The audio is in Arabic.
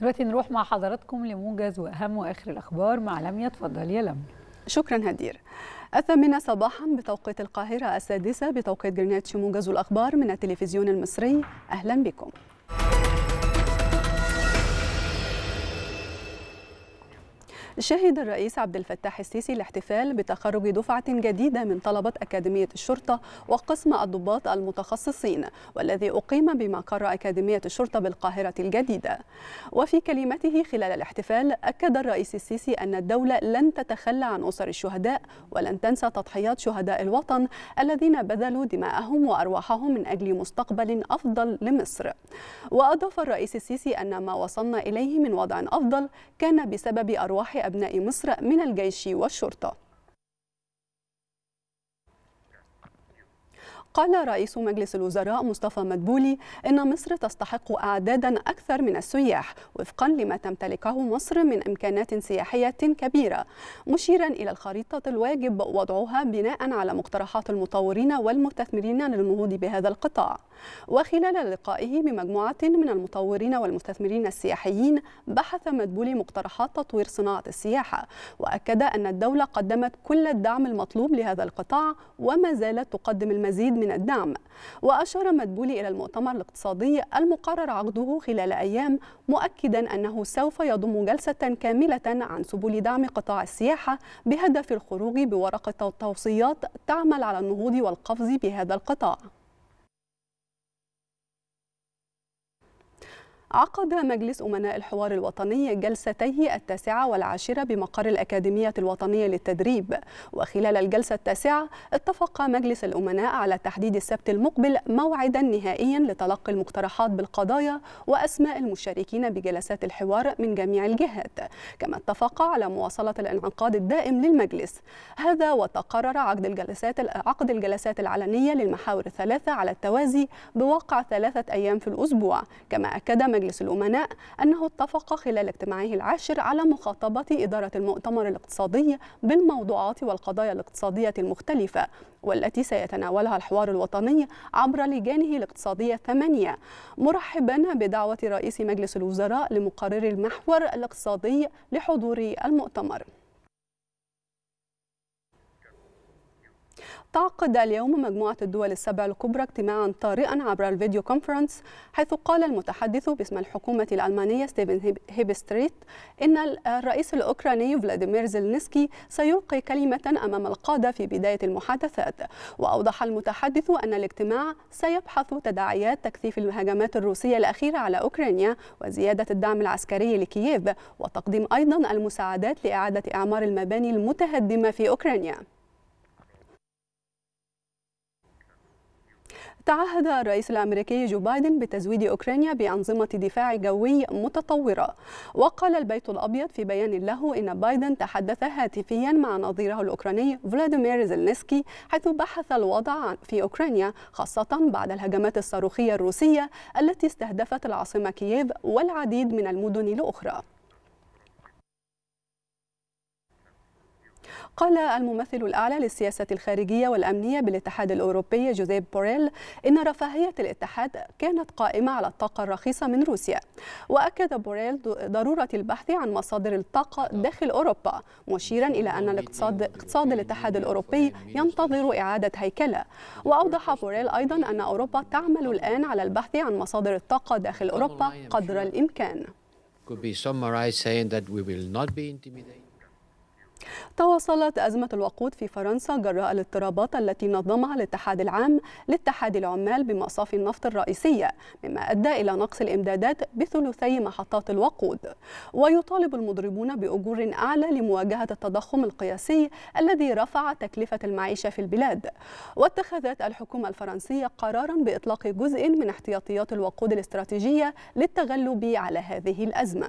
دلوقتي نروح مع حضراتكم لموجز واهم واخر الاخبار مع لميا اتفضلي يا لميا شكرا هدير الثامنة صباحا بتوقيت القاهرة السادسة بتوقيت جرينتش موجز الأخبار من التلفزيون المصري أهلا بكم شهد الرئيس عبد الفتاح السيسي الاحتفال بتخرج دفعة جديدة من طلبة أكاديمية الشرطة وقسم الضباط المتخصصين والذي أقيم بمقر أكاديمية الشرطة بالقاهرة الجديدة وفي كلمته خلال الاحتفال أكد الرئيس السيسي أن الدولة لن تتخلى عن أسر الشهداء ولن تنسى تضحيات شهداء الوطن الذين بذلوا دماءهم وأرواحهم من أجل مستقبل أفضل لمصر وأضاف الرئيس السيسي أن ما وصلنا إليه من وضع أفضل كان بسبب أرواح أبناء مصر من الجيش والشرطة قال رئيس مجلس الوزراء مصطفى مدبولي إن مصر تستحق أعدادا أكثر من السياح وفقا لما تمتلكه مصر من إمكانات سياحية كبيرة مشيرا إلى الخريطة الواجب وضعها بناء على مقترحات المطورين والمستثمرين للنهوض بهذا القطاع وخلال لقائه بمجموعة من المطورين والمستثمرين السياحيين بحث مدبولي مقترحات تطوير صناعة السياحة وأكد أن الدولة قدمت كل الدعم المطلوب لهذا القطاع وما زالت تقدم المزيد من الدعم وأشار مدبولي إلى المؤتمر الاقتصادي المقرر عقده خلال أيام مؤكدا أنه سوف يضم جلسة كاملة عن سبل دعم قطاع السياحة بهدف الخروج بورقة توصيات تعمل على النهوض والقفز بهذا القطاع عقد مجلس أمناء الحوار الوطني جلستيه التاسعة والعاشرة بمقر الأكاديمية الوطنية للتدريب وخلال الجلسة التاسعة اتفق مجلس الأمناء على تحديد السبت المقبل موعدا نهائيا لتلقي المقترحات بالقضايا وأسماء المشاركين بجلسات الحوار من جميع الجهات كما اتفق على مواصلة الانعقاد الدائم للمجلس هذا وتقرر عقد الجلسات عقد الجلسات العلنية للمحاور الثلاثة على التوازي بواقع ثلاثة أيام في الأسبوع كما أكد مجلس الأمناء أنه اتفق خلال اجتماعه العاشر على مخاطبة إدارة المؤتمر الاقتصادي بالموضوعات والقضايا الاقتصادية المختلفة والتي سيتناولها الحوار الوطني عبر لجانه الاقتصادية الثمانية مرحبا بدعوة رئيس مجلس الوزراء لمقرر المحور الاقتصادي لحضور المؤتمر تعقد اليوم مجموعة الدول السبع الكبرى اجتماعا طارئا عبر الفيديو كونفرنس حيث قال المتحدث باسم الحكومة الألمانية ستيفن هيبستريت إن الرئيس الأوكراني فلاديمير زيلنسكي سيلقي كلمة أمام القادة في بداية المحادثات وأوضح المتحدث أن الاجتماع سيبحث تداعيات تكثيف الهجمات الروسية الأخيرة على أوكرانيا وزيادة الدعم العسكري لكييف وتقديم أيضا المساعدات لإعادة إعمار المباني المتهدمة في أوكرانيا تعهد الرئيس الأمريكي جو بايدن بتزويد أوكرانيا بأنظمة دفاع جوي متطورة وقال البيت الأبيض في بيان له إن بايدن تحدث هاتفيا مع نظيره الأوكراني فلاديمير زيلنسكي حيث بحث الوضع في أوكرانيا خاصة بعد الهجمات الصاروخية الروسية التي استهدفت العاصمة كييف والعديد من المدن الأخرى قال الممثل الأعلى للسياسة الخارجية والأمنية بالاتحاد الأوروبي جوزيب بوريل إن رفاهية الاتحاد كانت قائمة على الطاقة الرخيصة من روسيا وأكد بوريل ضرورة البحث عن مصادر الطاقة داخل أوروبا مشيرا إلى أن الاقتصاد اقتصاد الاتحاد الأوروبي ينتظر إعادة هيكلة وأوضح بوريل أيضا أن أوروبا تعمل الآن على البحث عن مصادر الطاقة داخل أوروبا قدر الإمكان. could be summarized saying that we will not be intimidated. تواصلت أزمة الوقود في فرنسا جراء الاضطرابات التي نظمها الاتحاد العام لاتحاد العمال بمصافي النفط الرئيسية مما أدى إلى نقص الإمدادات بثلثي محطات الوقود ويطالب المضربون بأجور أعلى لمواجهة التضخم القياسي الذي رفع تكلفة المعيشة في البلاد واتخذت الحكومة الفرنسية قرارا بإطلاق جزء من احتياطيات الوقود الاستراتيجية للتغلب على هذه الأزمة